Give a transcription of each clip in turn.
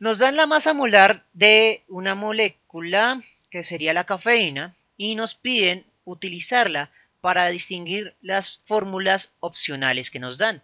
Nos dan la masa molar de una molécula que sería la cafeína y nos piden utilizarla para distinguir las fórmulas opcionales que nos dan.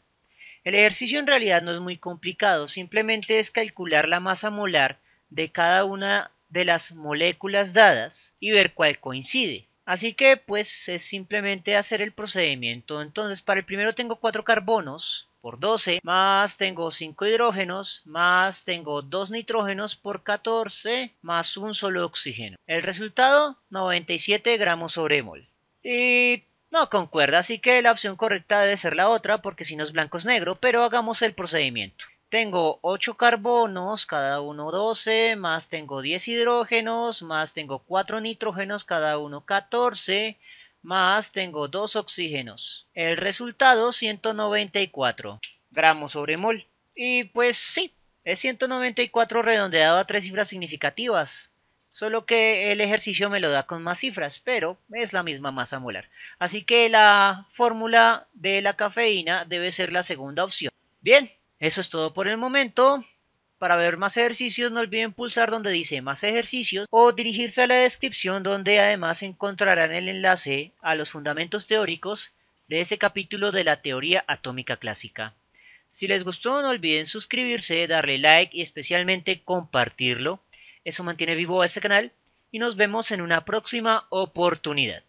El ejercicio en realidad no es muy complicado, simplemente es calcular la masa molar de cada una de las moléculas dadas y ver cuál coincide. Así que pues es simplemente hacer el procedimiento. Entonces para el primero tengo 4 carbonos por 12, más tengo 5 hidrógenos, más tengo 2 nitrógenos por 14, más un solo oxígeno. El resultado 97 gramos sobre mol. Y no concuerda, así que la opción correcta debe ser la otra porque si no es blanco es negro, pero hagamos el procedimiento. Tengo 8 carbonos, cada uno 12, más tengo 10 hidrógenos, más tengo 4 nitrógenos, cada uno 14, más tengo 2 oxígenos. El resultado 194 gramos sobre mol. Y pues sí, es 194 redondeado a tres cifras significativas. Solo que el ejercicio me lo da con más cifras, pero es la misma masa molar. Así que la fórmula de la cafeína debe ser la segunda opción. Bien, eso es todo por el momento. Para ver más ejercicios no olviden pulsar donde dice más ejercicios o dirigirse a la descripción donde además encontrarán el enlace a los fundamentos teóricos de ese capítulo de la teoría atómica clásica. Si les gustó no olviden suscribirse, darle like y especialmente compartirlo. Eso mantiene vivo a este canal y nos vemos en una próxima oportunidad.